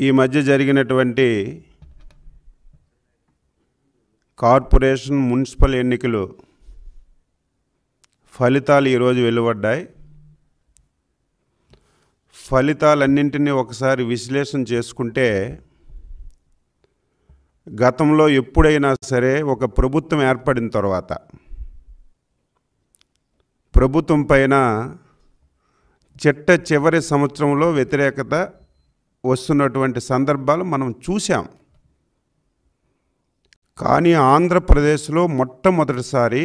ఈ మధ్య జరిగినటువంటి కార్పొరేషన్ మున్సిపల్ ఎన్నికలు ఫలితాలు ఈరోజు వెలువడ్డాయి ఫలితాలన్నింటినీ ఒకసారి విశ్లేషణ చేసుకుంటే గతంలో ఎప్పుడైనా సరే ఒక ప్రభుత్వం ఏర్పడిన తర్వాత ప్రభుత్వం పైన చిట్ట చివరి సంవత్సరంలో వ్యతిరేకత వస్తున్నటువంటి సందర్భాలు మనం చూసాం కానీ ఆంధ్రప్రదేశ్లో మొట్టమొదటిసారి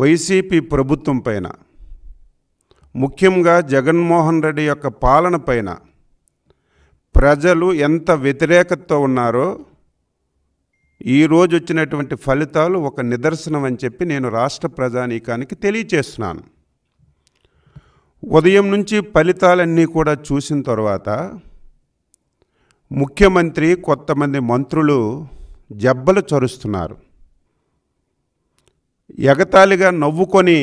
వైసీపీ ప్రభుత్వం పైన ముఖ్యంగా జగన్మోహన్ రెడ్డి యొక్క పాలన పైన ప్రజలు ఎంత వ్యతిరేకతతో ఉన్నారో ఈరోజు వచ్చినటువంటి ఫలితాలు ఒక నిదర్శనం అని చెప్పి నేను రాష్ట్ర ప్రజానీకానికి తెలియచేస్తున్నాను ఉదయం నుంచి ఫలితాలన్నీ కూడా చూసిన తర్వాత ముఖ్యమంత్రి కొంతమంది మంత్రులు జబ్బలు చరుస్తున్నారు ఎగతాళిగా నవ్వుకొని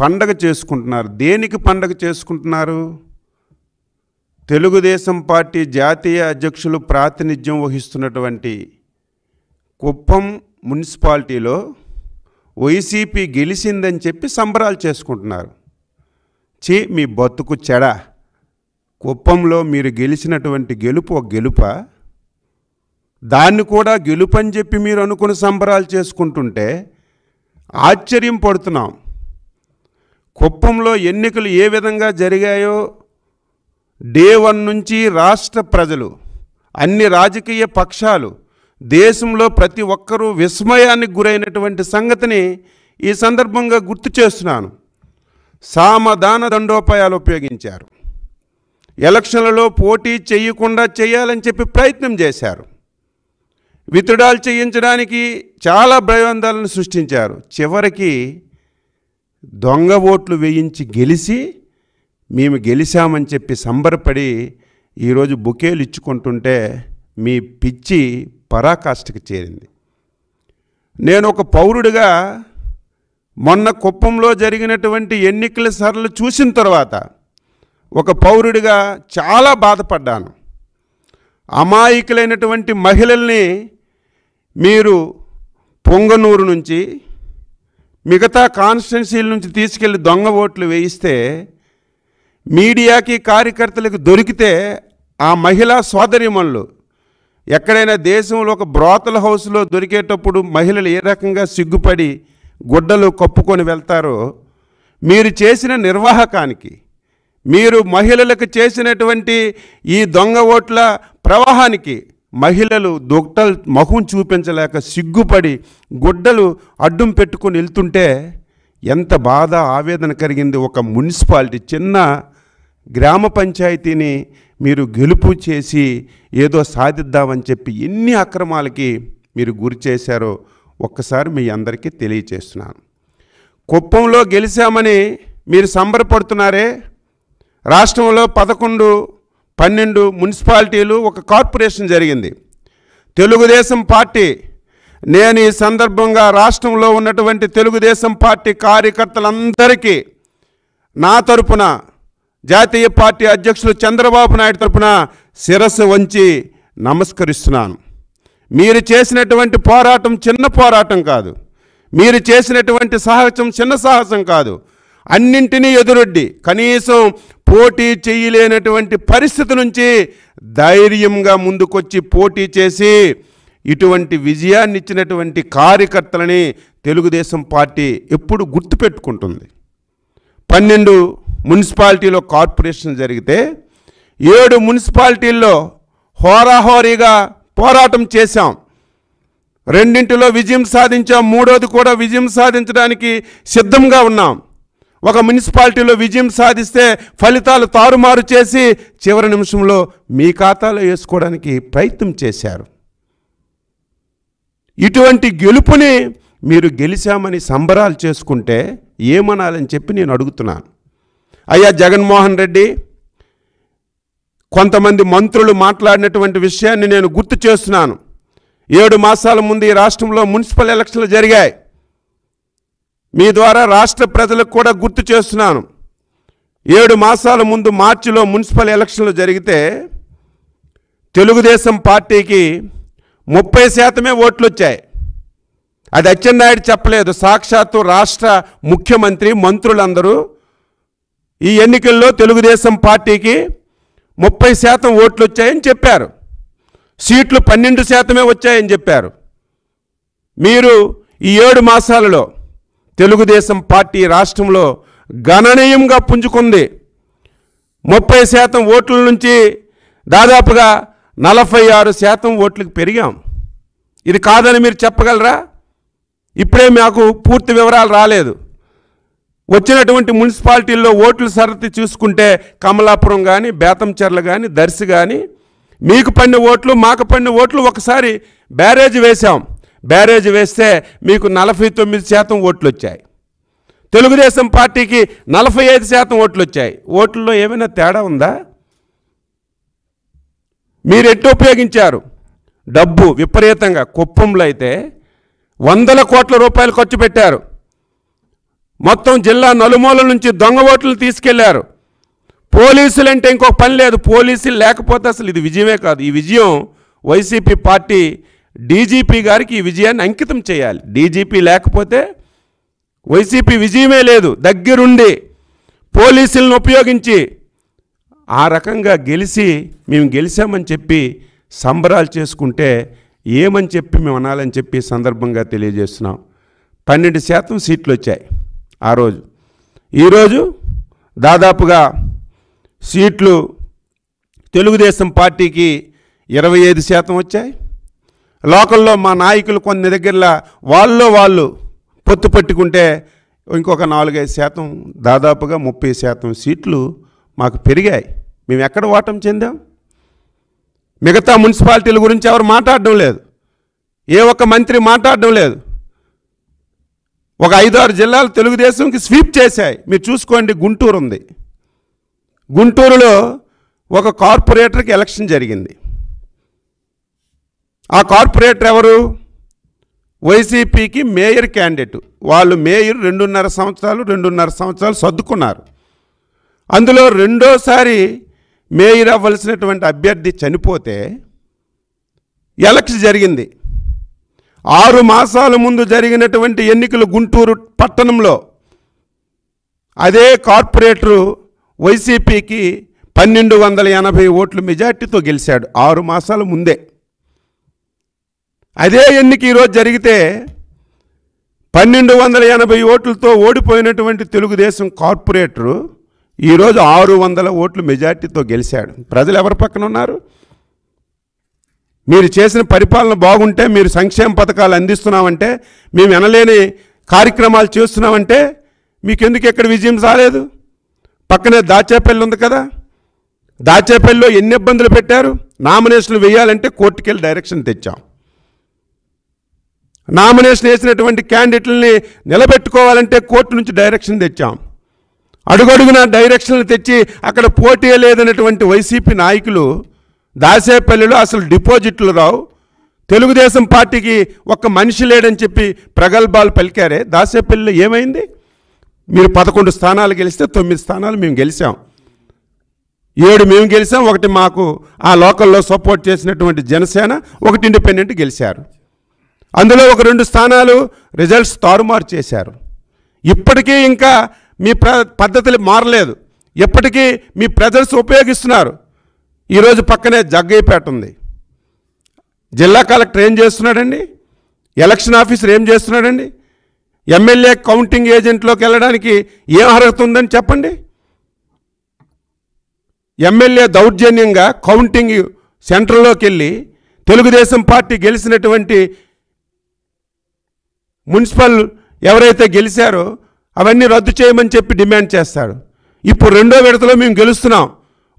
పండగ చేసుకుంటున్నారు దేనికి పండగ చేసుకుంటున్నారు తెలుగుదేశం పార్టీ జాతీయ అధ్యక్షులు ప్రాతినిధ్యం వహిస్తున్నటువంటి కుప్పం మున్సిపాలిటీలో వైసీపీ గెలిచిందని చెప్పి సంబరాలు చేసుకుంటున్నారు చే మీ బతుకు చెడ కుప్పంలో మీరు గెలిచినటువంటి గెలుపు ఒక గెలుప దాన్ని కూడా గెలుపు అని చెప్పి మీరు అనుకుని సంబరాలు చేసుకుంటుంటే ఆశ్చర్యం పడుతున్నాం కుప్పంలో ఎన్నికలు ఏ విధంగా జరిగాయో డే వన్ నుంచి రాష్ట్ర ప్రజలు అన్ని రాజకీయ పక్షాలు దేశంలో ప్రతి ఒక్కరూ విస్మయానికి గురైనటువంటి సంగతిని ఈ సందర్భంగా గుర్తు చేస్తున్నాను సామధాన దండోపాయాలు ఉపయోగించారు ఎలక్షన్లలో పోటీ చేయకుండా చేయాలని చెప్పి ప్రయత్నం చేశారు విత్డ్రాల్ చేయించడానికి చాలా భయోందాలను సృష్టించారు చివరికి దొంగ ఓట్లు వేయించి గెలిచి మేము గెలిచామని చెప్పి సంబరపడి ఈరోజు బుకేలు ఇచ్చుకుంటుంటే మీ పిచ్చి పరాకాష్ఠకి చేరింది నేను ఒక పౌరుడిగా మొన్న కుప్పంలో జరిగినటువంటి ఎన్నికల సరళ చూసిన తర్వాత ఒక పౌరుడిగా చాలా బాధపడ్డాను అమాయకులైనటువంటి మహిళల్ని మీరు పొంగనూరు నుంచి మిగతా కాన్స్టిట్యున్సీల నుంచి తీసుకెళ్లి దొంగ ఓట్లు వేయిస్తే మీడియాకి కార్యకర్తలకు దొరికితే ఆ మహిళా సోదరిమణులు ఎక్కడైనా దేశంలో ఒక బ్రోతల హౌస్లో దొరికేటప్పుడు మహిళలు ఏ రకంగా సిగ్గుపడి గుడ్డలు కప్పుకొని వెళ్తారో మీరు చేసిన నిర్వాహకానికి మీరు మహిళలకు చేసినటువంటి ఈ దొంగ ఓట్ల ప్రవాహానికి మహిళలు దొట్టలు మహం చూపించలేక సిగ్గుపడి గుడ్డలు అడ్డం పెట్టుకుని వెళ్తుంటే ఎంత బాధ ఆవేదన కలిగింది ఒక మున్సిపాలిటీ చిన్న గ్రామ పంచాయతీని మీరు గెలుపు చేసి ఏదో సాధిద్దామని చెప్పి ఎన్ని అక్రమాలకి మీరు గురి చేశారో ఒక్కసారి మీ అందరికీ తెలియచేస్తున్నాను కుప్పంలో గెలిచామని మీరు సంబరపడుతున్నారే రాష్ట్రంలో పదకొండు పన్నెండు మున్సిపాలిటీలు ఒక కార్పొరేషన్ జరిగింది తెలుగుదేశం పార్టీ నేను ఈ సందర్భంగా రాష్ట్రంలో ఉన్నటువంటి తెలుగుదేశం పార్టీ కార్యకర్తలందరికీ నా తరపున జాతీయ పార్టీ అధ్యక్షులు చంద్రబాబు నాయుడు తరఫున శిరస్సు వంచి నమస్కరిస్తున్నాను మీరు చేసినటువంటి పోరాటం చిన్న పోరాటం కాదు మీరు చేసినటువంటి సాహసం చిన్న సాహసం కాదు అన్నింటినీ ఎదురొడ్డి కనీసం పోటీ చేయలేనటువంటి పరిస్థితి నుంచి ధైర్యంగా ముందుకొచ్చి పోటీ చేసి ఇటువంటి విజయాన్ని ఇచ్చినటువంటి కార్యకర్తలని తెలుగుదేశం పార్టీ ఎప్పుడు గుర్తుపెట్టుకుంటుంది పన్నెండు మున్సిపాలిటీలో కార్పొరేషన్ జరిగితే ఏడు మున్సిపాలిటీల్లో హోరాహోరీగా పోరాటం చేశాం రెండింటిలో విజయం సాధించాం మూడోది కూడా విజయం సాధించడానికి సిద్ధంగా ఉన్నాం ఒక మున్సిపాలిటీలో విజయం సాధిస్తే ఫలితాలు తారుమారు చేసి చివరి నిమిషంలో మీ ఖాతాలో వేసుకోవడానికి ప్రయత్నం చేశారు ఇటువంటి గెలుపుని మీరు గెలిచామని సంబరాలు చేసుకుంటే ఏమనాలని చెప్పి నేను అడుగుతున్నాను అయ్యా జగన్మోహన్ రెడ్డి కొంతమంది మంత్రులు మాట్లాడినటువంటి విషయాన్ని నేను గుర్తు చేస్తున్నాను ఏడు మాసాల ముందు ఈ రాష్ట్రంలో మున్సిపల్ ఎలక్షన్లు జరిగాయి మీ ద్వారా రాష్ట్ర ప్రజలకు కూడా గుర్తు చేస్తున్నాను ఏడు మాసాల ముందు మార్చిలో మున్సిపల్ ఎలక్షన్లు జరిగితే తెలుగుదేశం పార్టీకి ముప్పై శాతమే ఓట్లు వచ్చాయి అది అచ్చెన్నాయుడు చెప్పలేదు సాక్షాత్తు రాష్ట్ర ముఖ్యమంత్రి మంత్రులందరూ ఈ ఎన్నికల్లో తెలుగుదేశం పార్టీకి ముప్పై శాతం ఓట్లు వచ్చాయని చెప్పారు సీట్లు పన్నెండు శాతమే వచ్చాయని చెప్పారు మీరు ఈ ఏడు మాసాలలో తెలుగుదేశం పార్టీ రాష్ట్రంలో గణనీయంగా పుంజుకుంది ముప్పై శాతం ఓట్ల నుంచి దాదాపుగా నలభై ఆరు శాతం ఓట్లకు పెరిగాం ఇది కాదని మీరు చెప్పగలరా ఇప్పుడే మాకు పూర్తి వివరాలు రాలేదు వచ్చినటువంటి మున్సిపాలిటీల్లో ఓట్లు సరతి చూసుకుంటే కమలాపురం కానీ బేతంచెర్ల కానీ దర్శి కానీ మీకు పడిన ఓట్లు మాకు పడిన ఓట్లు ఒకసారి బ్యారేజ్ వేశాం బ్యారేజ్ వేస్తే మీకు నలభై తొమ్మిది శాతం ఓట్లు వచ్చాయి తెలుగుదేశం పార్టీకి నలభై ఐదు శాతం ఓట్లు వచ్చాయి ఓట్లలో ఏమైనా తేడా ఉందా మీరు ఎట్టు ఉపయోగించారు డబ్బు విపరీతంగా కుప్పంలో అయితే వందల కోట్ల రూపాయలు ఖర్చు పెట్టారు మొత్తం జిల్లా నలుమూల నుంచి దొంగ ఓట్లు తీసుకెళ్లారు పోలీసులు అంటే ఇంకొక పని లేదు పోలీసులు లేకపోతే అసలు ఇది విజయమే కాదు ఈ విజయం వైసీపీ పార్టీ డీజీపీ గారికి ఈ విజయాన్ని అంకితం చేయాలి డీజీపీ లేకపోతే వైసీపీ విజయమే లేదు దగ్గరుండి పోలీసులను ఉపయోగించి ఆ రకంగా గెలిచి మేము గెలిచామని చెప్పి సంబరాలు చేసుకుంటే ఏమని చెప్పి మేము అనాలని చెప్పి సందర్భంగా తెలియజేస్తున్నాం పన్నెండు శాతం సీట్లు వచ్చాయి ఆ రోజు ఈరోజు దాదాపుగా సీట్లు తెలుగుదేశం పార్టీకి ఇరవై ఐదు శాతం వచ్చాయి లోకల్లో మా నాయకులు కొన్ని దగ్గరలో వాళ్ళు వాళ్ళు పొత్తు పట్టుకుంటే ఇంకొక నాలుగైదు శాతం దాదాపుగా ముప్పై శాతం సీట్లు మాకు పెరిగాయి మేము ఎక్కడ ఓటం చెందాం మిగతా మున్సిపాలిటీల గురించి ఎవరు మాట్లాడడం లేదు ఏ ఒక్క మంత్రి మాట్లాడడం లేదు ఒక ఐదారు జిల్లాలు తెలుగుదేశంకి స్వీప్ చేశాయి మీరు చూసుకోండి గుంటూరు ఉంది గుంటూరులో ఒక కార్పొరేటర్కి ఎలక్షన్ జరిగింది ఆ కార్పొరేటర్ ఎవరు వైసీపీకి మేయర్ క్యాండిడేట్ వాళ్ళు మేయర్ రెండున్నర సంవత్సరాలు రెండున్నర సంవత్సరాలు సర్దుకున్నారు అందులో రెండోసారి మేయర్ అవ్వాల్సినటువంటి అభ్యర్థి చనిపోతే ఎలక్షన్ జరిగింది ఆరు మాసాల ముందు జరిగినటువంటి ఎన్నికలు గుంటూరు పట్టణంలో అదే కార్పొరేటరు వైసీపీకి పన్నెండు వందల ఎనభై ఓట్ల మెజార్టీతో గెలిచాడు ఆరు మాసాల ముందే అదే ఎన్నిక ఈరోజు జరిగితే పన్నెండు వందల ఎనభై ఓట్లతో ఓడిపోయినటువంటి తెలుగుదేశం కార్పొరేటరు ఈరోజు ఆరు వందల ఓట్లు మెజార్టీతో గెలిచాడు ప్రజలు ఎవరి పక్కన ఉన్నారు మీరు చేసిన పరిపాలన బాగుంటే మీరు సంక్షేమ పథకాలు అందిస్తున్నామంటే మేము వినలేని కార్యక్రమాలు చేస్తున్నామంటే మీకెందుకు ఎక్కడ విజయం సాలేదు పక్కనే దాచేపల్లి ఉంది కదా దాచేపల్లిలో ఎన్ని ఇబ్బందులు పెట్టారు నామినేషన్లు వేయాలంటే కోర్టుకెళ్ళి డైరెక్షన్ తెచ్చాం నామినేషన్ వేసినటువంటి క్యాండిడేట్లని నిలబెట్టుకోవాలంటే కోర్టు నుంచి డైరెక్షన్ తెచ్చాం అడుగడుగున డైరెక్షన్లు తెచ్చి అక్కడ పోటీ లేదన్నటువంటి వైసీపీ నాయకులు దాసేపల్లిలో అసలు డిపాజిట్లు రావు తెలుగుదేశం పార్టీకి ఒక్క మనిషి లేడని చెప్పి ప్రగల్భాలు పలికారే దాసేపల్లిలో ఏమైంది మీరు పదకొండు స్థానాలు గెలిస్తే తొమ్మిది స్థానాలు మేము గెలిచాం ఏడు మేము గెలిచాం ఒకటి మాకు ఆ లోకల్లో సపోర్ట్ చేసినటువంటి జనసేన ఒకటి ఇండిపెండెంట్ గెలిచారు అందులో ఒక రెండు స్థానాలు రిజల్ట్స్ తారుమారు చేశారు ఇప్పటికీ ఇంకా మీ ప్ర పద్ధతులు మారలేదు ఇప్పటికీ మీ ప్రజల్స్ ఉపయోగిస్తున్నారు ఈరోజు పక్కనే జగ్గయ్యపేట ఉంది జిల్లా కలెక్టర్ ఏం చేస్తున్నాడండి ఎలక్షన్ ఆఫీసర్ ఏం చేస్తున్నాడండి ఎమ్మెల్యే కౌంటింగ్ ఏజెంట్లోకి వెళ్ళడానికి ఏం అర్హత ఉందని చెప్పండి ఎమ్మెల్యే దౌర్జన్యంగా కౌంటింగ్ సెంటర్లోకి వెళ్ళి తెలుగుదేశం పార్టీ గెలిచినటువంటి మున్సిపల్ ఎవరైతే గెలిచారో అవన్నీ రద్దు చేయమని చెప్పి డిమాండ్ చేస్తాడు ఇప్పుడు రెండో విడతలో మేము గెలుస్తున్నాం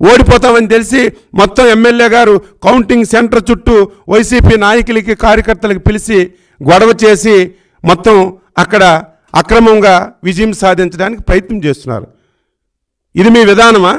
ఓడిపోతామని తెలిసి మొత్తం ఎమ్మెల్యే గారు కౌంటింగ్ సెంటర్ చుట్టూ వైసీపీ నాయకులకి కార్యకర్తలకు పిలిచి గొడవ చేసి మొత్తం అక్కడ అక్రమంగా విజయం సాధించడానికి ప్రయత్నం చేస్తున్నారు ఇది మీ విధానమా